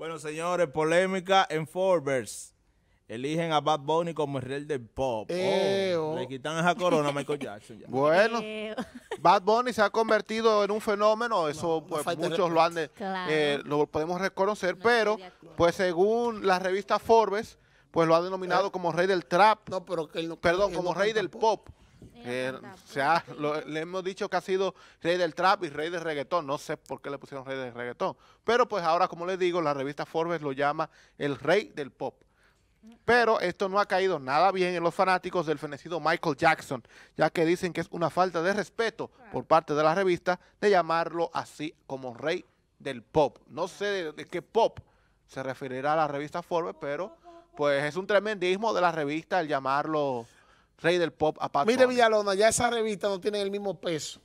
Bueno, señores, polémica en Forbes. Eligen a Bad Bunny como el rey del pop. Eh, oh, oh. Le quitan esa corona a Michael Jackson. Ya. Bueno, Bad Bunny se ha convertido en un fenómeno. Eso pues, muchos lo han eh, lo podemos reconocer. pero, pues según la revista Forbes, pues lo ha denominado eh. como rey del trap. pero Perdón, como rey del pop. Eh, le hemos dicho que ha sido rey del trap y rey del reggaetón. No sé por qué le pusieron rey del reggaetón. Pero pues ahora, como les digo, la revista Forbes lo llama el rey del pop. Pero esto no ha caído nada bien en los fanáticos del fenecido Michael Jackson, ya que dicen que es una falta de respeto por parte de la revista de llamarlo así como rey del pop. No sé de, qué pop se referirá a la revista Forbes, pero pues es un tremendismo de la revista el llamarlo... Rey del Pop a Mire, Villalona, ya esa revista no tiene el mismo peso,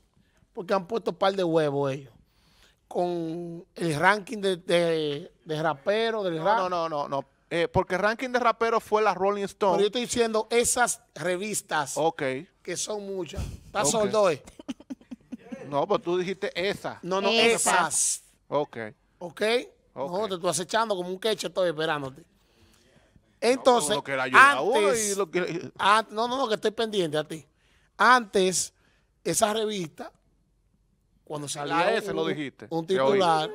porque han puesto un par de huevos ellos. Con el ranking de, de, rapero, del no, rap. No, no, no, no. Eh, porque el ranking de rapero fue la Rolling Stone. Pero yo estoy diciendo esas revistas. Ok. Que son muchas. Está okay. Eh? No, pues tú dijiste esas. No, no, esas. Ok. Ok. okay. No, te estoy acechando como un queche, estoy esperándote. Entonces, no, antes, no, no, que estoy pendiente a ti. Antes, esa revista, cuando salía un, lo dijiste, un titular,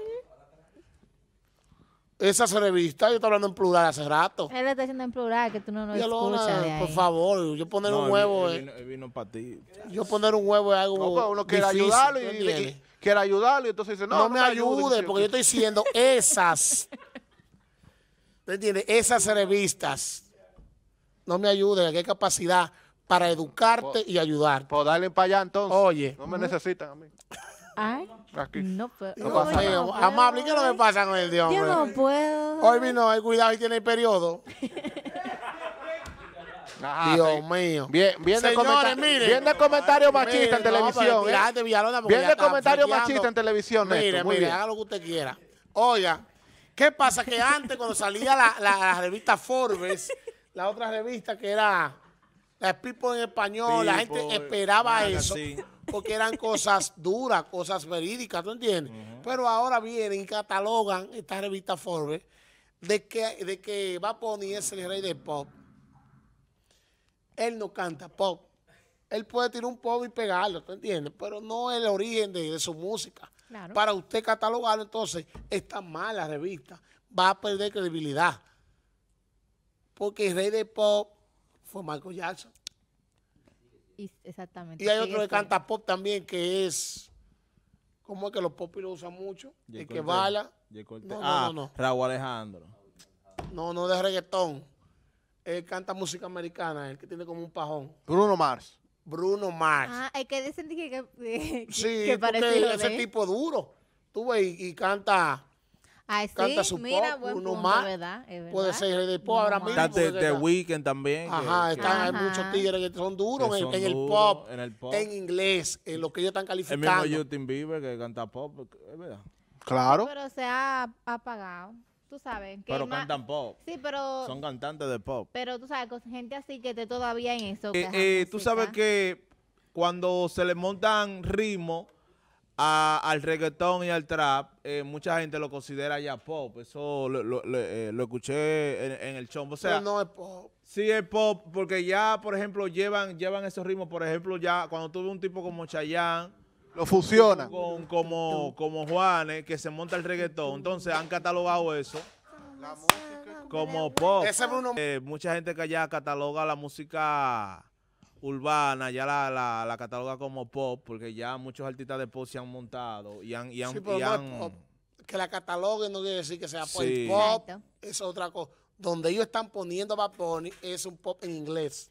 esas revistas, yo estaba hablando en plural hace rato. Él está diciendo en plural, que tú no lo escuchas Por favor, yo poner un huevo... vino, para ti. Yo poner un huevo es algo pues, uno quiere ayudarlo y, ayudarlo entonces dice, no, no, me, ayude, porque yo estoy diciendo esas Esas revistas no me ayuden, aquí qué capacidad para educarte y ayudar Pues darle para allá entonces. Oye. No me necesitan a mí. No puedo. Amable, ¿qué no me pasa con el este Dios? Yo no puedo. Hoy vino, hay cuidado y tiene el periodo. Ah, Dios mío. Bien, de comentario, machistas machista en televisión. ¿eh? bien de comentario machista en televisión. Mire, mire, haga lo que usted quiera. Oiga, ¿Qué pasa? Que antes, cuando salía la, revista Forbes, la otra revista que era la People en español, la gente esperaba eso porque eran cosas duras, cosas verídicas, ¿tú entiendes? Pero ahora vienen y catalogan esta revista Forbes de que, de que va a ponerse el rey del pop. Él no canta pop. Él puede tirar un pop y pegarlo, ¿tú entiendes? Pero no es el origen de su música para usted catalogarlo, entonces está mala revista, va a perder credibilidad. Porque el rey de pop fue Michael Jackson. exactamente. Y hay otro que canta pop también que es, ¿cómo es que los pop lo usan mucho? el, que bala ah, no, no, Raúl Alejandro. No, no de reggaetón. Él canta música americana, el que tiene como un pajón. Bruno Mars. Bruno Mars. Ah, hay que dicen que, que, sí, que ese tipo duro. Tú ves y, canta... Ah, canta su pop, Bruno Mars Puede ser de pop Está de, Weekend también. Ajá, hay muchos tigres que son duros en, el pop, en, el pop, en inglés, en lo que ellos están calificando. El mismo Justin Bieber que canta pop, es verdad. Claro. Pero se ha apagado tú sabes. Que pero Sí, pero... Son cantantes de pop. Pero tú sabes, gente así que te todavía en eso. Eh, eh, tú sabes que cuando se le montan ritmo a, al reggaetón y al trap, eh, mucha gente lo considera ya pop. Eso lo, lo, lo, escuché en, el chombo. O sea, no, es pop. Sí, es pop, porque ya, por ejemplo, llevan, llevan esos ritmos. Por ejemplo, ya cuando tuve un tipo como Chayanne, lo fusiona. como, como Juanes, que se monta el reggaetón. Entonces han catalogado eso. Como pop. Eh, mucha gente que ya cataloga la música urbana, ya la, la, cataloga como pop, porque ya muchos artistas de pop se han montado y han... Y han, Que la cataloguen no quiere decir que sea pop, es otra cosa. Donde ellos están poniendo Bad es un pop en inglés.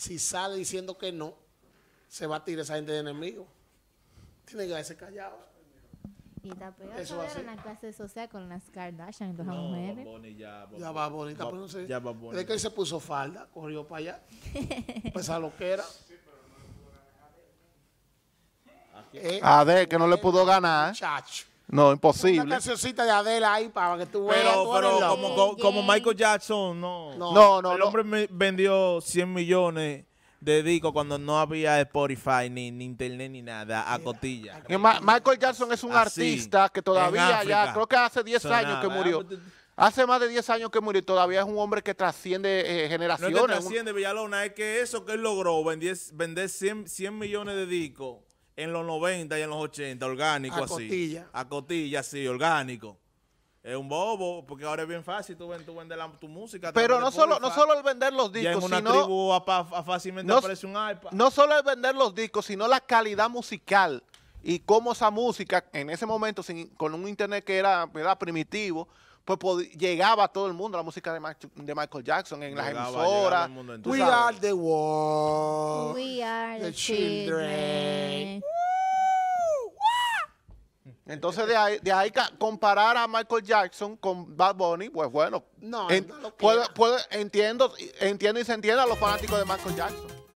si sale diciendo que no, se va a tirar esa gente de enemigo. Tiene que haberse callado. Y está peor a en la clase social con las Kardashian, las no, mujeres. ya, va bonita, pero no sé. Ya va bonita. que se puso falda, corrió para allá. pues a lo que era. Eh, a ver, que no le pudo ganar. Chacho. No, imposible. Una cancioncita de Adele ahí para que tú veas. Pero, como, Michael Jackson, no. No, no. el hombre vendió 100 millones de discos cuando no había Spotify, ni, internet, ni nada, a cotilla. Michael Jackson es un artista que todavía ya, creo que hace 10 años que ah, murió. Pues, hace más de 10 años que murió y todavía es un hombre que trasciende eh, generaciones. No que trasciende, Villalona, es que eso que él logró, vender 100, 100 millones de discos en los 90 y en los 80, orgánico así. A cotilla. A sí, orgánico. Es un bobo, porque ahora es bien fácil, tú, vendes tu música. Pero no solo, no solo el vender los discos, sino... no, aparece un solo el vender los discos, sino la calidad musical y cómo esa música, en ese momento, con un internet que era, era primitivo, pues, llegaba a todo el mundo la música de, Michael Jackson en las emisoras. We are the world. We are the, children. Entonces, de ahí, comparar a Michael Jackson con Bad Bunny, pues bueno. No, entiendo, entiendo y se entiende a los fanáticos de Michael Jackson.